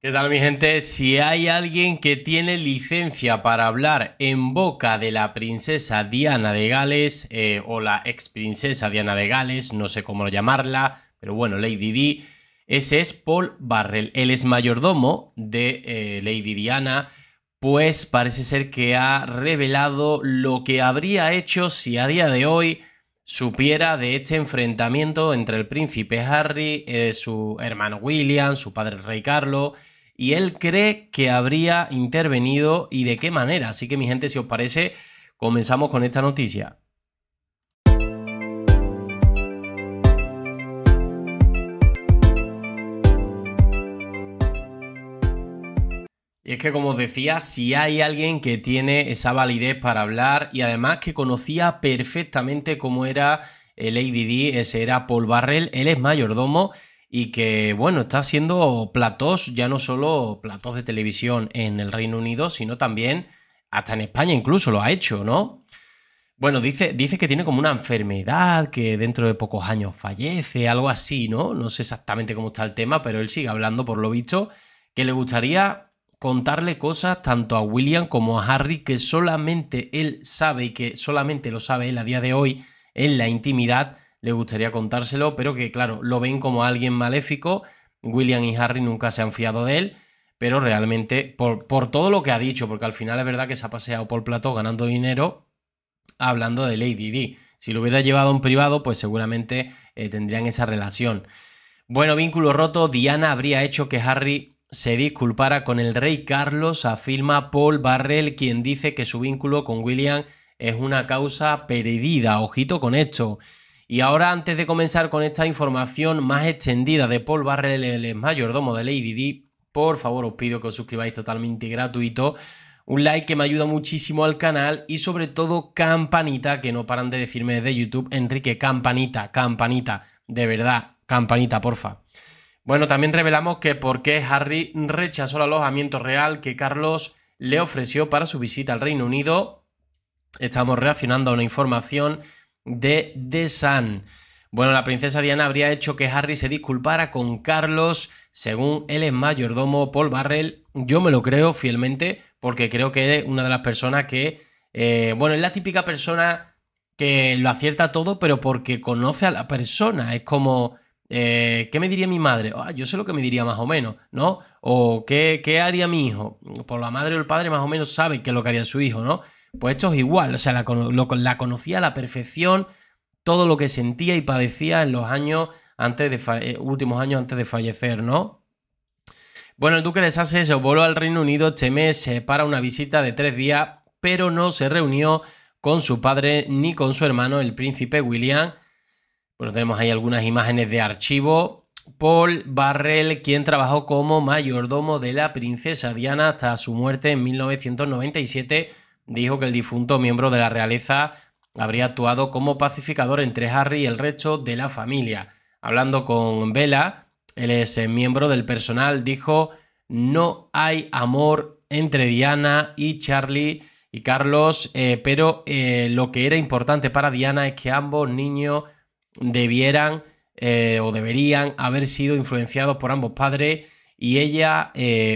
¿Qué tal mi gente? Si hay alguien que tiene licencia para hablar en boca de la princesa Diana de Gales eh, o la ex princesa Diana de Gales, no sé cómo llamarla, pero bueno, Lady Di, ese es Paul Barrel. Él es mayordomo de eh, Lady Diana, pues parece ser que ha revelado lo que habría hecho si a día de hoy supiera de este enfrentamiento entre el príncipe Harry, eh, su hermano William, su padre rey Carlos y él cree que habría intervenido y de qué manera. Así que mi gente, si os parece, comenzamos con esta noticia. Y es que, como os decía, si hay alguien que tiene esa validez para hablar y además que conocía perfectamente cómo era el eh, ADD, ese era Paul Barrel, él es mayordomo y que, bueno, está haciendo platós, ya no solo platós de televisión en el Reino Unido, sino también hasta en España incluso lo ha hecho, ¿no? Bueno, dice, dice que tiene como una enfermedad, que dentro de pocos años fallece, algo así, ¿no? No sé exactamente cómo está el tema, pero él sigue hablando, por lo visto, que le gustaría contarle cosas tanto a William como a Harry que solamente él sabe y que solamente lo sabe él a día de hoy en la intimidad le gustaría contárselo, pero que claro, lo ven como alguien maléfico. William y Harry nunca se han fiado de él, pero realmente por, por todo lo que ha dicho, porque al final es verdad que se ha paseado por el plato ganando dinero hablando de Lady Di. Si lo hubiera llevado en privado, pues seguramente eh, tendrían esa relación. Bueno, vínculo roto, Diana habría hecho que Harry se disculpara con el rey Carlos, afirma Paul Barrel, quien dice que su vínculo con William es una causa perdida. Ojito con esto. Y ahora, antes de comenzar con esta información más extendida de Paul Barrel, el mayordomo de Lady D, por favor os pido que os suscribáis totalmente gratuito. Un like que me ayuda muchísimo al canal y sobre todo campanita, que no paran de decirme desde YouTube, Enrique, campanita, campanita, de verdad, campanita, porfa. Bueno, también revelamos que por qué Harry rechazó el alojamiento real que Carlos le ofreció para su visita al Reino Unido. Estamos reaccionando a una información de The Sun. Bueno, la princesa Diana habría hecho que Harry se disculpara con Carlos, según el mayordomo Paul Barrel. Yo me lo creo fielmente, porque creo que es una de las personas que, eh, bueno, es la típica persona que lo acierta todo, pero porque conoce a la persona. Es como, eh, ¿qué me diría mi madre? Ah, yo sé lo que me diría más o menos, ¿no? O ¿qué, ¿qué haría mi hijo? Por pues la madre o el padre más o menos sabe qué es lo que haría su hijo, ¿no? Pues esto es igual, o sea, la, conocía a la perfección, todo lo que sentía y padecía en los años antes de eh, últimos años antes de fallecer, ¿no? Bueno, el duque de se voló al Reino Unido este mes para una visita de tres días, pero no se reunió con su padre ni con su hermano, el príncipe William. Bueno, tenemos ahí algunas imágenes de archivo. Paul Barrell, quien trabajó como mayordomo de la princesa Diana hasta su muerte en 1997, dijo que el difunto miembro de la realeza habría actuado como pacificador entre Harry y el resto de la familia. Hablando con Vela, él es miembro del personal, dijo, no hay amor entre Diana y Charlie y Carlos, eh, pero eh, lo que era importante para Diana es que ambos niños debieran eh, o deberían haber sido influenciados por ambos padres y ella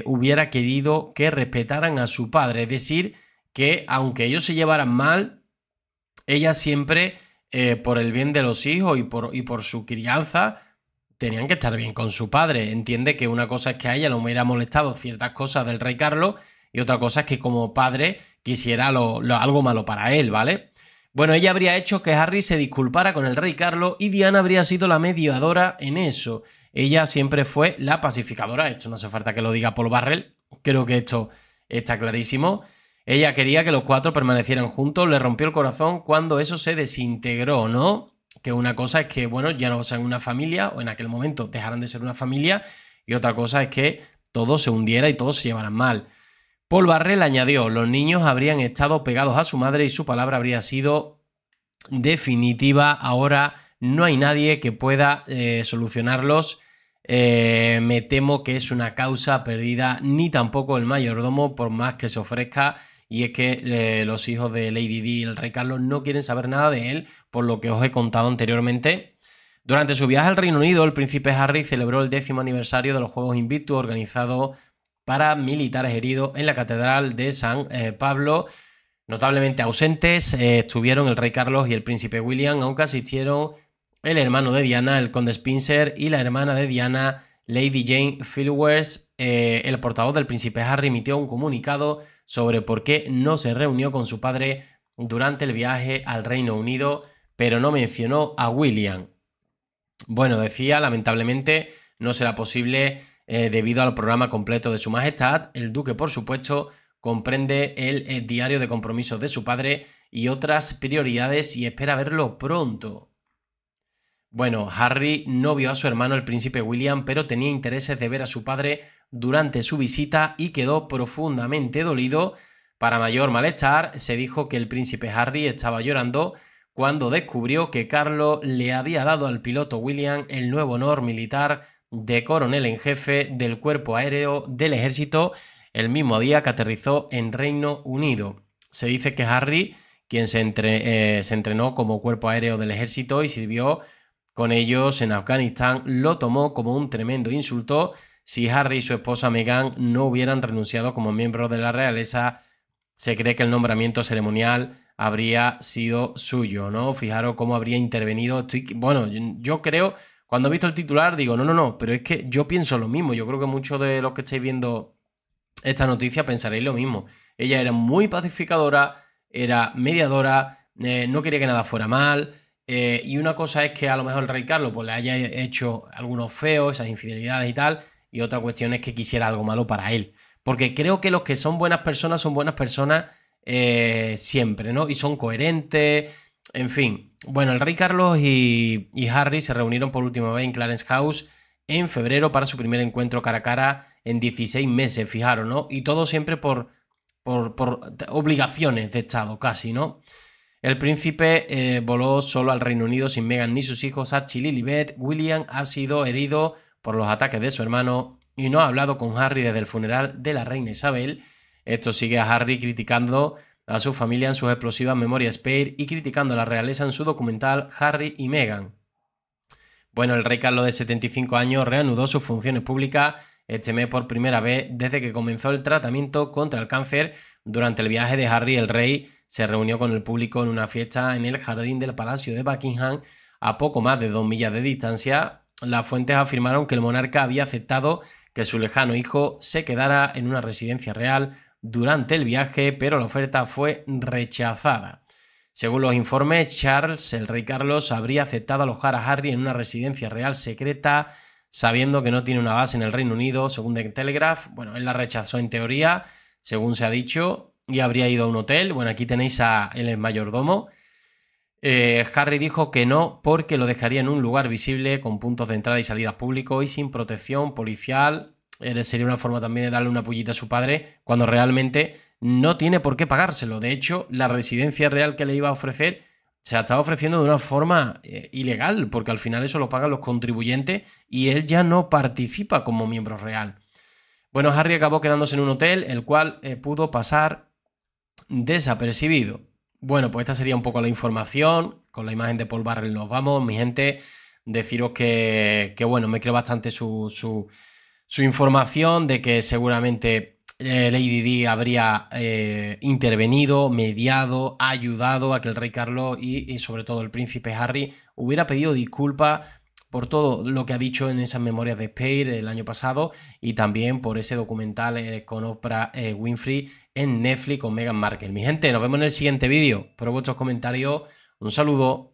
hubiera querido que respetaran a su padre, es decir, que aunque ellos se llevaran mal, ella siempre, eh, por el bien de los hijos y por, y por su crianza, tenían que estar bien con su padre. Entiende que una cosa es que a ella le hubiera molestado ciertas cosas del rey Carlos y otra cosa es que como padre quisiera algo malo para él, ¿vale? Bueno, ella habría hecho que Harry se disculpara con el rey Carlos y Diana habría sido la mediadora en eso. Ella siempre fue la pacificadora, esto no hace falta que lo diga Paul Barrel, creo que esto está clarísimo. Ella quería que los cuatro permanecieran juntos, le rompió el corazón cuando eso se desintegró, ¿no? Que una cosa es que, bueno, ya no sean una familia, o en aquel momento dejaran de ser una familia, y otra cosa es que todo se hundiera y todos se llevaran mal. Paul Barrel añadió, los niños habrían estado pegados a su madre y su palabra habría sido definitiva. Ahora no hay nadie que pueda eh, solucionarlos. Eh, me temo que es una causa perdida, ni tampoco el mayordomo, por más que se ofrezca y es que eh, los hijos de Lady D y el rey Carlos no quieren saber nada de él, por lo que os he contado anteriormente. Durante su viaje al Reino Unido, el príncipe Harry celebró el décimo aniversario de los Juegos Invictus organizado para militares heridos en la Catedral de San eh, Pablo. Notablemente ausentes eh, estuvieron el rey Carlos y el príncipe William, aunque asistieron el hermano de Diana, el conde Spencer, y la hermana de Diana, Lady Jane Filliwers. el portavoz del príncipe Harry emitió un comunicado sobre por qué no se reunió con su padre durante el viaje al Reino Unido, pero no mencionó a William. Bueno, decía, lamentablemente no será posible eh, debido al programa completo de Su Majestad. El duque, por supuesto, comprende el, el eh, diario de compromisos de su padre y otras prioridades y espera verlo pronto. Bueno, Harry no vio a su hermano el príncipe William, pero tenía intereses de ver a su padre durante su visita y quedó profundamente dolido. Para mayor malestar, se dijo que el príncipe Harry estaba llorando cuando descubrió que Carlos le había dado al piloto William el nuevo honor militar de coronel en jefe del cuerpo aéreo del ejército el mismo día que aterrizó en Reino Unido. Se dice que Harry, quien se, eh, se entrenó como cuerpo aéreo del ejército y sirvió con ellos en Afganistán, lo tomó como un tremendo insulto si Harry y su esposa Meghan no hubieran renunciado como miembros de la realeza, se cree que el nombramiento ceremonial habría sido suyo, ¿no? Fijaros cómo habría intervenido. bueno, yo creo, cuando he visto el titular, digo, no, no, no, pero es que yo pienso lo mismo. Yo creo que muchos de los que estáis viendo esta noticia pensaréis lo mismo. Ella era muy pacificadora, era mediadora, eh, no quería que nada fuera mal. Eh, y una cosa es que a lo mejor el rey Carlos pues, le haya hecho algunos feos, esas infidelidades y tal, y otra cuestión es que quisiera algo malo para él. Porque creo que los que son buenas personas son buenas personas eh, siempre, ¿no? Y son coherentes, en fin. Bueno, el rey Carlos y, Harry se reunieron por última vez en Clarence House en febrero para su primer encuentro cara a cara en 16 meses, fijaros, ¿no? Y todo siempre por, por, obligaciones de Estado, casi, ¿no? El príncipe eh, voló solo al Reino Unido sin Meghan ni sus hijos. Archie Lilibet, William ha sido herido por los ataques de su hermano y no ha hablado con Harry desde el funeral de la reina Isabel. Esto sigue a Harry criticando a su familia en sus explosivas memorias Spare y criticando a la realeza en su documental Harry y Meghan. Bueno, el rey Carlos de 75 años reanudó sus funciones públicas este mes por primera vez desde que comenzó el tratamiento contra el cáncer. Durante el viaje de Harry, el rey se reunió con el público en una fiesta en el jardín del Palacio de Buckingham a poco más de dos millas de distancia las fuentes afirmaron que el monarca había aceptado que su lejano hijo se quedara en una residencia real durante el viaje, pero la oferta fue rechazada. Según los informes, Charles, el rey Carlos, habría aceptado alojar a Harry en una residencia real secreta, sabiendo que no tiene una base en el Reino Unido, según The Telegraph. Bueno, él la rechazó en teoría, según se ha dicho, y habría ido a un hotel. Bueno, aquí tenéis a él, el mayordomo, eh, Harry dijo que no porque lo dejaría en un lugar visible con puntos de entrada y salida público y sin protección policial. Eh, sería una forma también de darle una pullita a su padre cuando realmente no tiene por qué pagárselo. De hecho, la residencia real que le iba a ofrecer se ha estaba ofreciendo de una forma eh, ilegal porque al final eso lo pagan los contribuyentes y él ya no participa como miembro real. Bueno, Harry acabó quedándose en un hotel el cual pudo pasar desapercibido. Bueno, pues esta sería un poco la información. Con la imagen de Paul Barrel nos vamos, mi gente. Deciros que, que bueno, me creo bastante su, su, su información de que seguramente eh, Lady Di habría eh, intervenido, mediado, ayudado a que el rey Carlos y, y, sobre todo el príncipe Harry hubiera pedido disculpas por todo lo que ha dicho en esas memorias de Spade el año pasado y también por ese documental eh, con Oprah eh, Winfrey en Netflix con Meghan Markle. Mi gente, nos vemos en el siguiente vídeo. Por vuestros comentarios. Un saludo.